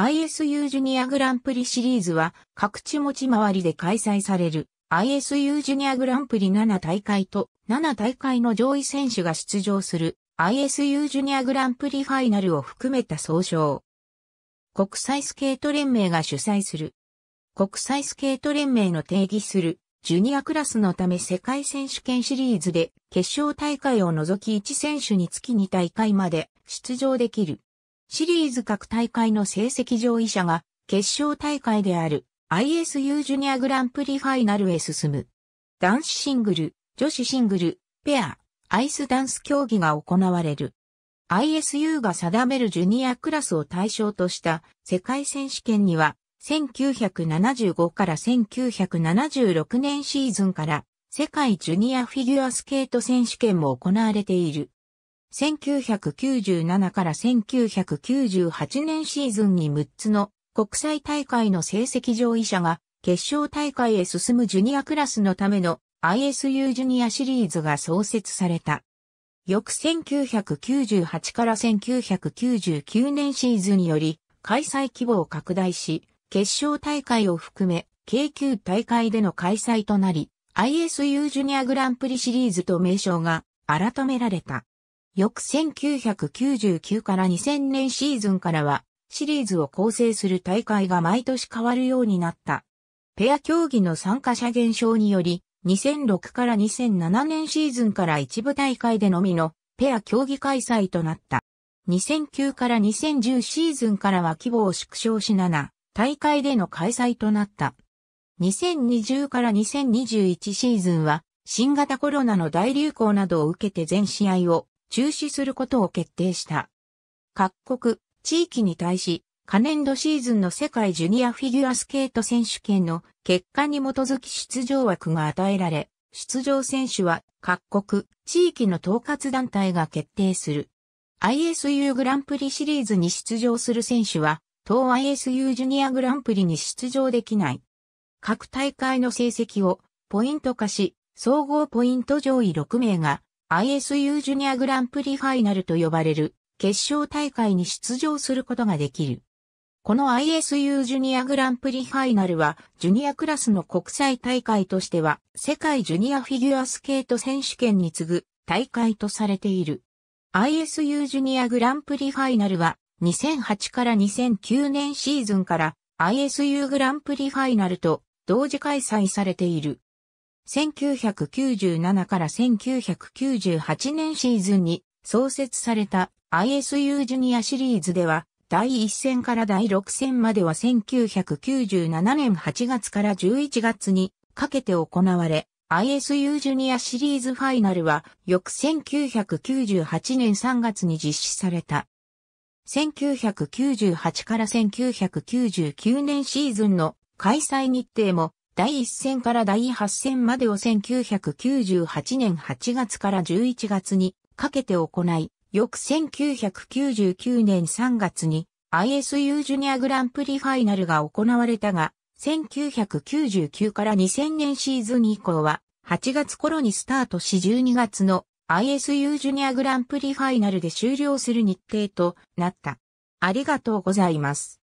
ISU ジュニアグランプリシリーズは各地持ち回りで開催される ISU ジュニアグランプリ7大会と7大会の上位選手が出場する ISU ジュニアグランプリファイナルを含めた総称。国際スケート連盟が主催する。国際スケート連盟の定義するジュニアクラスのため世界選手権シリーズで決勝大会を除き1選手につき2大会まで出場できる。シリーズ各大会の成績上位者が決勝大会である ISU ジュニアグランプリファイナルへ進む。男子シングル、女子シングル、ペア、アイスダンス競技が行われる。ISU が定めるジュニアクラスを対象とした世界選手権には1975から1976年シーズンから世界ジュニアフィギュアスケート選手権も行われている。1997から1998年シーズンに6つの国際大会の成績上位者が決勝大会へ進むジュニアクラスのための ISU ジュニアシリーズが創設された。翌1998から1999年シーズンより開催規模を拡大し、決勝大会を含め、京急大会での開催となり、ISU ジュニアグランプリシリーズと名称が改められた。翌1999から2000年シーズンからは、シリーズを構成する大会が毎年変わるようになった。ペア競技の参加者減少により、2006から2007年シーズンから一部大会でのみのペア競技開催となった。2009から2010シーズンからは規模を縮小し7大会での開催となった。2020から2021シーズンは新型コロナの大流行などを受けて全試合を中止することを決定した。各国、地域に対し、可年度シーズンの世界ジュニアフィギュアスケート選手権の結果に基づき出場枠が与えられ、出場選手は各国、地域の統括団体が決定する。ISU グランプリシリーズに出場する選手は、当 ISU ジュニアグランプリに出場できない。各大会の成績をポイント化し、総合ポイント上位6名が ISU ジュニアグランプリファイナルと呼ばれる決勝大会に出場することができる。この ISU ジュニアグランプリファイナルは、ジュニアクラスの国際大会としては、世界ジュニアフィギュアスケート選手権に次ぐ大会とされている。ISU ジュニアグランプリファイナルは、2008から2009年シーズンから ISU グランプリファイナルと同時開催されている。1997から1998年シーズンに創設された ISU ジュニアシリーズでは、第1戦から第6戦までは1997年8月から11月にかけて行われ、ISU ジュニアシリーズファイナルは翌1998年3月に実施された。1998から1999年シーズンの開催日程も第1戦から第8戦までを1998年8月から11月にかけて行い、翌1999年3月に ISU ジュニアグランプリファイナルが行われたが、1999から2000年シーズン以降は8月頃にスタートし12月の ISU ジュニアグランプリファイナルで終了する日程となった。ありがとうございます。